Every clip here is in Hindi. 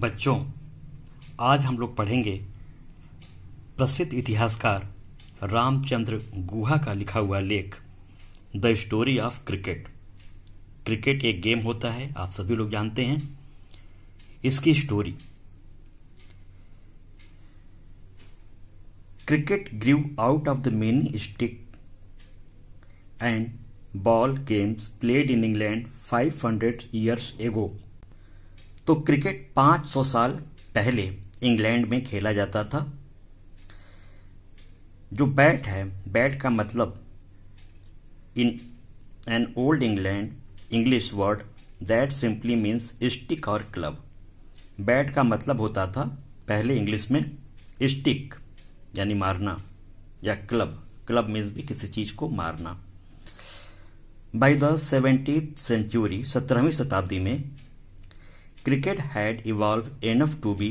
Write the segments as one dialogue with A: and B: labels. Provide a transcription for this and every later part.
A: बच्चों आज हम लोग पढ़ेंगे प्रसिद्ध इतिहासकार रामचंद्र गुहा का लिखा हुआ लेख the story of cricket cricket एक गेम होता है आप सभी लोग जानते हैं इसकी story cricket grew out of the many stick and ball games played in England 500 years ago तो क्रिकेट 500 साल पहले इंग्लैंड में खेला जाता था जो बैट है बैट का मतलब in an old England English word that simply means stick और क्लब बैट का मतलब होता था पहले इंग्लिश में स्टिक यानी मारना या क्लब क्लब मीन्स भी किसी चीज को मारना बाई द सेवेंटी सेंचुरी सत्रहवीं शताब्दी में cricket had evolved enough to be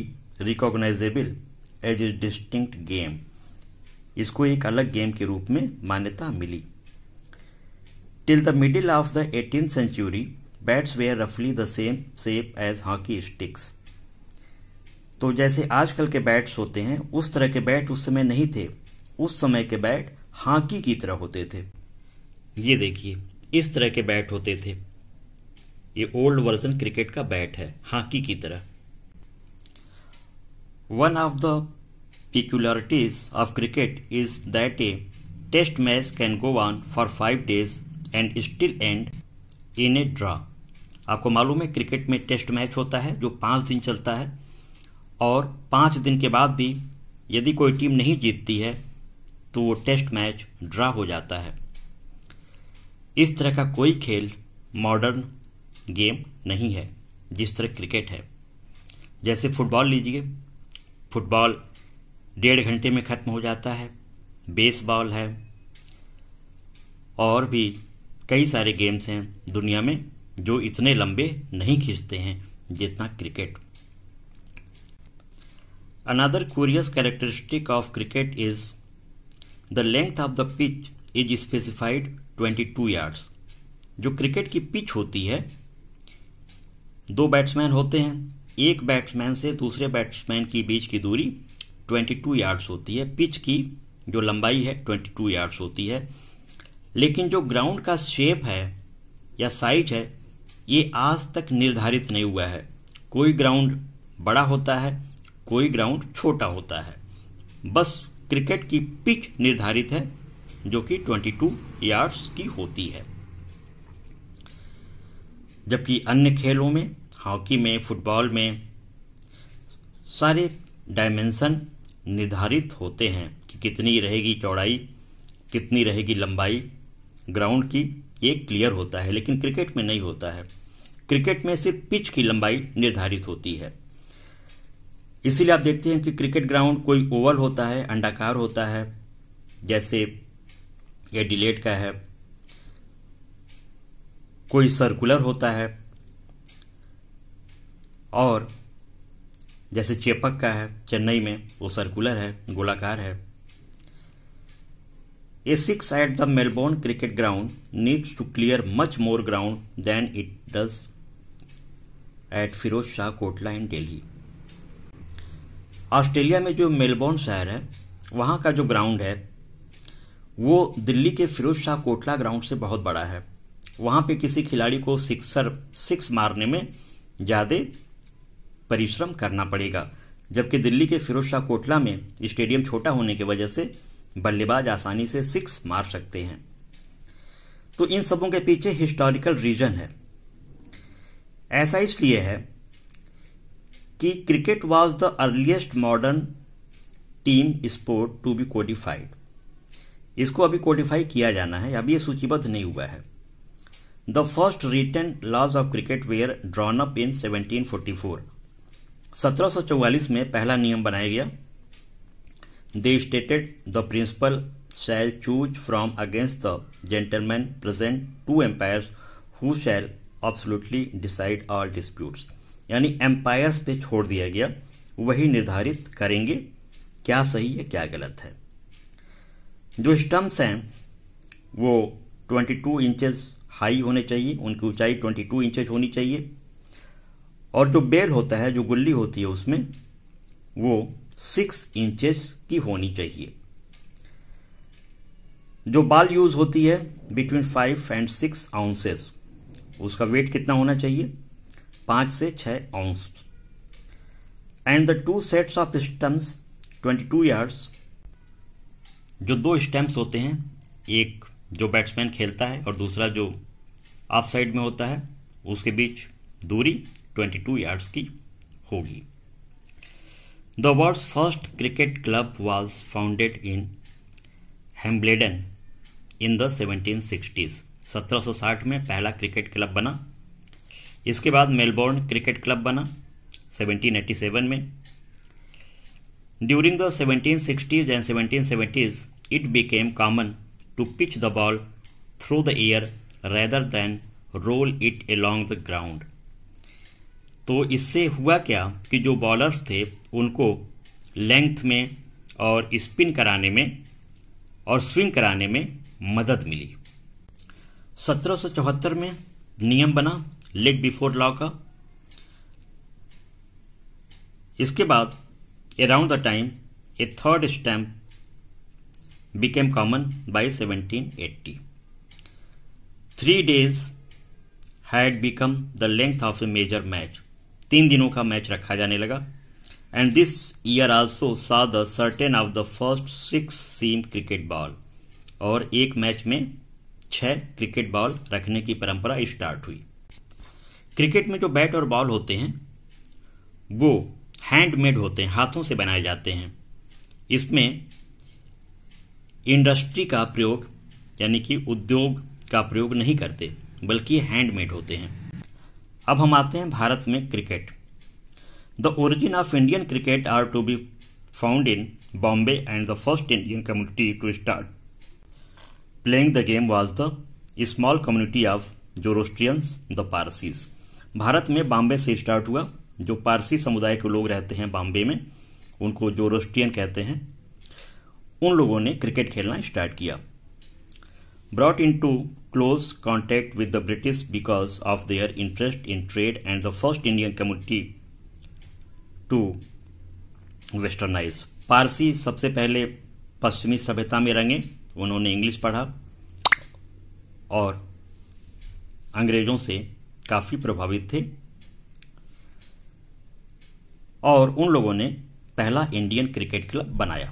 A: recognizable as a distinct game. इसको एक अलग गेम के रूप में मान्यता मिली till the middle of the eighteenth century bats were रफली the same shape as hockey sticks तो जैसे आजकल के बैट्स होते हैं उस तरह के बैट उस समय नहीं थे उस समय के बैट हॉकी की तरह होते थे ये देखिए इस तरह के बैट होते थे ये ओल्ड वर्जन क्रिकेट का बैट है हॉकी की तरह one of the peculiarities of cricket is that a test match can go on for five days and still end in a draw आपको मालूम है क्रिकेट में टेस्ट मैच होता है जो पांच दिन चलता है और पांच दिन के बाद भी यदि कोई टीम नहीं जीतती है तो वो टेस्ट मैच ड्रा हो जाता है इस तरह का कोई खेल मॉडर्न गेम नहीं है जिस तरह क्रिकेट है जैसे फुटबॉल लीजिए फुटबॉल डेढ़ घंटे में ख़त्म हो जाता है बेसबॉल है और भी कई सारे गेम्स हैं दुनिया में जो इतने लंबे नहीं खींचते हैं जितना cricket another curious characteristic of cricket is the length of the pitch is specified 22 yards जो क्रिकेट की पिच होती है दो बैट्समैन होते हैं एक बैट्समैन से दूसरे बैट्समैन के बीच की दूरी 22 यार्ड्स होती है पिच की जो लंबाई है 22 यार्ड्स होती है लेकिन जो ग्राउंड का शेप है या साइज है ये आज तक निर्धारित नहीं हुआ है कोई ग्राउंड बड़ा होता है कोई ग्राउंड छोटा होता है बस क्रिकेट की पिच निर्धारित है जो कि 22 यार्ड्स की होती है जबकि अन्य खेलों में हॉकी में फुटबॉल में सारे डायमेंशन निर्धारित होते हैं कि कितनी रहेगी चौड़ाई कितनी रहेगी लंबाई ग्राउंड की ये क्लियर होता है लेकिन क्रिकेट में नहीं होता है क्रिकेट में सिर्फ पिच की लंबाई निर्धारित होती है इसीलिए आप देखते हैं कि क्रिकेट ग्राउंड कोई ओवल होता है अंडाकार होता है जैसे डिलेट का है कोई सर्कुलर होता है और जैसे चेपक का है चेन्नई में वो सर्कुलर है गोलाकार है a six at the Melbourne cricket ground needs to clear much more ground than it does at Firoz Shah Kotla in Delhi Australia में जो मेलबोर्न शहर है वहां का जो ग्राउंड है वो दिल्ली के फिरोज शाह कोटला ग्राउंड से बहुत बड़ा है वहां पे किसी खिलाड़ी को सिक्सर सिक्स मारने में ज्यादा परिश्रम करना पड़ेगा जबकि दिल्ली के फिरोज शाह कोटला में स्टेडियम छोटा होने की वजह से बल्लेबाज आसानी से सिक्स मार सकते हैं तो इन सबों के पीछे हिस्टोरिकल रीजन है ऐसा इसलिए है कि cricket was the earliest modern team sport to be codified इसको अभी कोडिफाई किया जाना है अभी यह सूचीबद्ध नहीं हुआ है The first written laws of cricket were drawn up in 1744. चौवालीस में पहला नियम बनाया गया they stated the principal shall choose from against the gentleman present two umpires who shall absolutely decide all disputes यानी एम्पायर्स पे छोड़ दिया गया वही निर्धारित करेंगे क्या सही है क्या गलत है जो स्टम्प्स हैं वो 22 इंचेस हाई होने चाहिए उनकी ऊंचाई 22 इंचेस होनी चाहिए और जो बेल होता है जो गुल्ली होती है उसमें वो 6 इंचेस की होनी चाहिए जो बाल यूज होती है बिटवीन 5 एंड 6 आउंसेस उसका वेट कितना होना चाहिए 5 से 6 ounce and the two sets of stumps 22 two yards जो दो स्टम्प्स होते हैं एक जो बैट्समैन खेलता है और दूसरा जो ऑफ साइड में होता है उसके बीच दूरी 22 यार्ड्स की होगी the world first cricket club was founded in Hambledon in the seventeen sixties सत्रह में पहला क्रिकेट क्लब बना इसके बाद मेलबोर्न क्रिकेट क्लब बना 1787 में during the seventeen sixties and seventeen seventies it became common to pitch the ball through the air rather than roll it along the ground तो इससे हुआ क्या कि जो बॉलर्स थे उनको लेंथ में और स्पिन कराने में और स्विंग कराने में मदद मिली 1774 में नियम बना लेग बिफोर लॉ का इसके बाद around the time a third stump became common by 1780 three days had become the length of a major match तीन दिनों का मैच रखा जाने लगा and this year also saw the certain of the first six seam cricket ball और एक मैच में छह क्रिकेट बॉल रखने की परंपरा स्टार्ट हुई क्रिकेट में जो बैट और बॉल होते हैं वो हैंडमेड होते हैं हाथों से बनाए जाते हैं इसमें इंडस्ट्री का प्रयोग यानी कि उद्योग का प्रयोग नहीं करते बल्कि हैंडमेड होते हैं अब हम आते हैं भारत में cricket the origin of Indian cricket are to be found in Bombay and the first Indian community to start playing the game was the small community of Zoroastrians the Parsis भारत में बॉम्बे से स्टार्ट हुआ जो पारसी समुदाय के लोग रहते हैं बॉम्बे में उनको जोरोस्ट्रियन कहते हैं उन लोगों ने क्रिकेट खेलना स्टार्ट किया brought in to close contact with the British because of their interest in trade and the first Indian community to westernise Parsi सबसे पहले पश्चिमी सभ्यता में रंगे उन्होंने इंग्लिश पढ़ा और अंग्रेजों से काफ़ी प्रभावित थे और उन लोगों ने पहला इंडियन क्रिकेट क्लब बनाया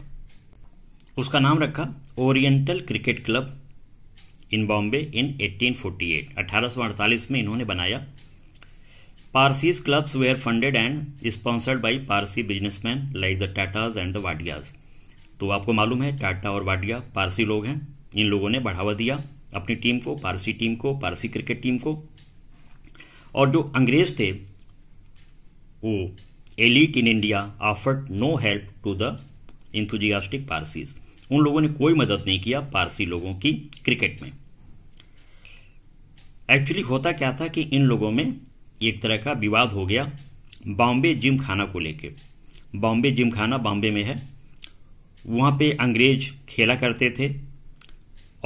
A: उसका नाम रखा oriental cricket club in Bombay in 1848 1848 में इन्होंने बनाया Parsis clubs were funded and sponsored by Parsi businessman like the Tatas and the Wadias तो आपको मालूम है टाटा और वाडिया पारसी लोग हैं इन लोगों ने बढ़ावा दिया अपनी टीम को पारसी टीम को पारसी क्रिकेट टीम को और जो अंग्रेज थे वो elite in India offered no help to the enthusiastic Parsis उन लोगों ने कोई मदद नहीं किया पारसी लोगों की क्रिकेट में एक्चुअली होता क्या था कि इन लोगों में एक तरह का विवाद हो गया बॉम्बे जिम खाना को लेके बॉम्बे जिम खाना बॉम्बे में है वहाँ पे अंग्रेज खेला करते थे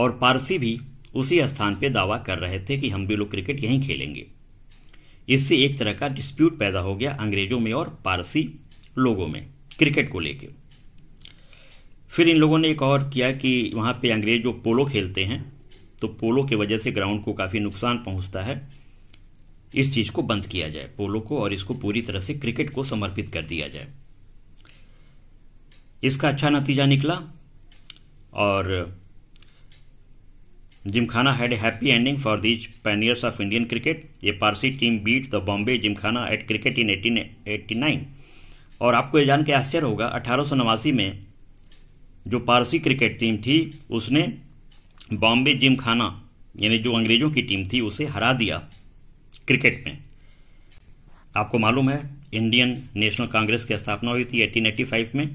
A: और पारसी भी उसी स्थान पे दावा कर रहे थे कि हम भी लोग क्रिकेट यहीं खेलेंगे इससे एक तरह का डिस्प्यूट पैदा हो गया अंग्रेजों में और पारसी लोगों में क्रिकेट को लेकर फिर इन लोगों ने एक और किया कि वहाँ पे अंग्रेज जो पोलो खेलते हैं तो पोलो की वजह से ग्राउंड को काफ़ी नुकसान पहुंचता है इस चीज़ को बंद किया जाए पोलो को और इसको पूरी तरह से क्रिकेट को समर्पित कर दिया जाए इसका अच्छा नतीजा निकला और gymkhana had happy ending for these pioneers of Indian cricket ये Parsi team beat the Bombay Gymkhana at cricket in eighteen eighty nine और आपको यह जान के आश्चर्य होगा अठारह में जो पारसी क्रिकेट टीम थी उसने बॉम्बे जिम खाना यानी जो अंग्रेजों की टीम थी उसे हरा दिया क्रिकेट में आपको मालूम है इंडियन नेशनल कांग्रेस की स्थापना हुई थी 1885 में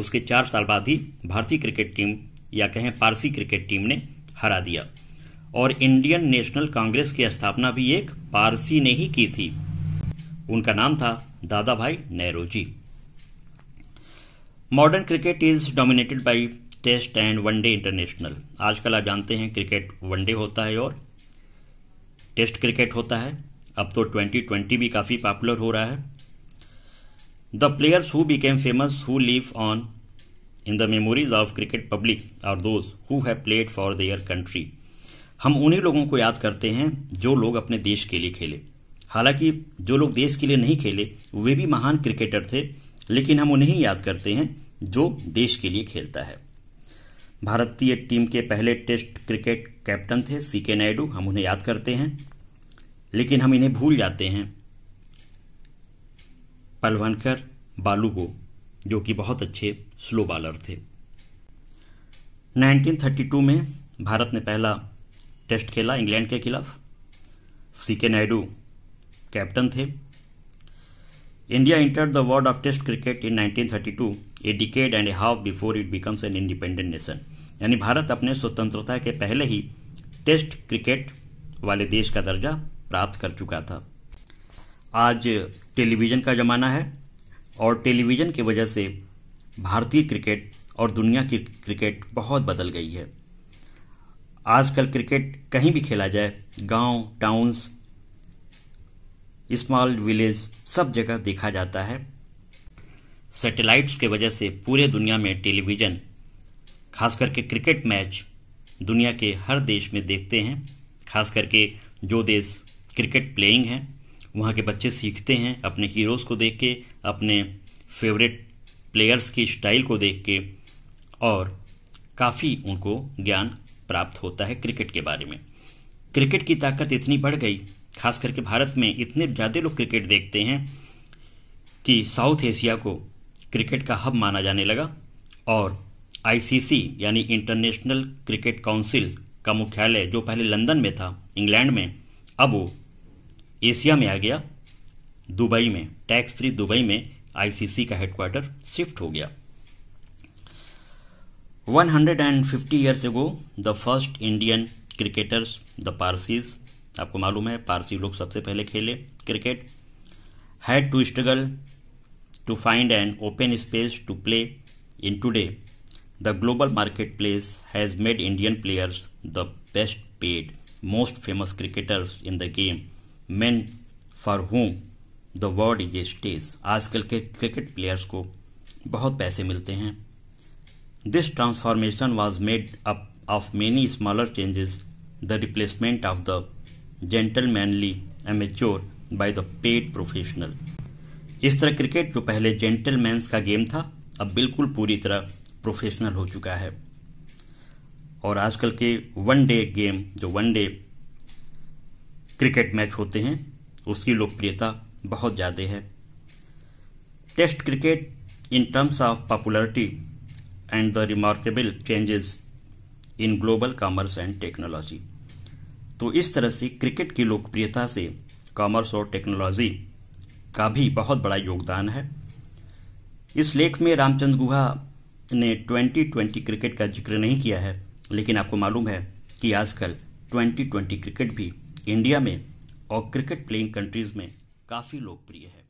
A: उसके चार साल बाद ही भारतीय क्रिकेट टीम या कहें पारसी क्रिकेट टीम ने हरा दिया और इंडियन नेशनल कांग्रेस की स्थापना भी एक पारसी ने ही की थी उनका नाम था Dada Bhai Nehru ji modern cricket is dominated by test and one day international आजकल आप जानते हैं क्रिकेट वनडे होता है और टेस्ट क्रिकेट होता है अब तो 2020 भी काफ़ी पॉपुलर हो रहा है the players who became famous who live on in the memories of cricket public और those who have played for their country हम उन्हीं लोगों को याद करते हैं जो लोग अपने देश के लिए खेले हालांकि जो लोग देश के लिए नहीं खेले वे भी महान क्रिकेटर थे लेकिन हम उन्हें याद करते हैं जो देश के लिए खेलता है भारतीय टीम के पहले टेस्ट क्रिकेट कैप्टन थे सी के नायडू हम उन्हें याद करते हैं लेकिन हम इन्हें भूल जाते हैं पलवनकर बालू को जो कि बहुत अच्छे स्लो बॉलर थे 1932 में भारत ने पहला टेस्ट खेला इंग्लैंड के खिलाफ सी के नायडू कैप्टन थे India enter the world of test cricket in 1932 a decade and a half before it becomes an independent nation यानी भारत अपने स्वतंत्रता के पहले ही टेस्ट क्रिकेट वाले देश का दर्जा प्राप्त कर चुका था आज टेलीविजन का जमाना है और टेलीविजन की वजह से भारतीय क्रिकेट और दुनिया की क्रिकेट बहुत बदल गई है आजकल क्रिकेट कहीं भी खेला जाए गांव टाउन्स स्मॉल विलेज सब जगह देखा जाता है सैटेलाइट्स के वजह से पूरे दुनिया में टेलीविज़न खास करके क्रिकेट मैच दुनिया के हर देश में देखते हैं खास करके जो देश क्रिकेट प्लेइंग है वहाँ के बच्चे सीखते हैं अपने हीरोज़ को देख के अपने फेवरेट प्लेयर्स की स्टाइल को देख के और काफ़ी उनको ज्ञान प्राप्त होता है क्रिकेट के बारे में क्रिकेट की ताकत इतनी बढ़ गई खास करके भारत में इतने ज़्यादा लोग क्रिकेट देखते हैं कि साउथ एशिया को क्रिकेट का हब माना जाने लगा और आईसीसी यानी इंटरनेशनल क्रिकेट काउंसिल का मुख्यालय जो पहले लंदन में था इंग्लैंड में अब वो एशिया में आ गया दुबई में टैक्स फ्री दुबई में आईसीसी का हेडक्वार्टर शिफ्ट हो गया 150 years ago the first Indian cricketers the Parsis आपको मालूम है पारसी लोग सबसे पहले खेले cricket had to struggle to find an open space to play in today. The global marketplace has made Indian players the best paid, most famous cricketers in the game, men for whom the world is a aajkal ke cricket players ko bahut paise milte hain this transformation was made up of many smaller changes the replacement of the gentlemanly amateur by the paid professional इस तरह क्रिकेट जो पहले जेंटलमैंस का गेम था अब बिल्कुल पूरी तरह प्रोफेशनल हो चुका है और आजकल के वन डे गेम जो वन डे क्रिकेट मैच होते हैं उसकी लोकप्रियता बहुत ज़्यादा है test cricket in terms of popularity and the remarkable changes in global commerce and technology तो इस तरह से क्रिकेट की लोकप्रियता से कॉमर्स और टेक्नोलॉजी का भी बहुत बड़ा योगदान है इस लेख में रामचंद्र गुहा ने 2020 क्रिकेट का जिक्र नहीं किया है लेकिन आपको मालूम है कि आजकल 2020 क्रिकेट भी इंडिया में और क्रिकेट प्लेइंग कंट्रीज में काफ़ी लोकप्रिय है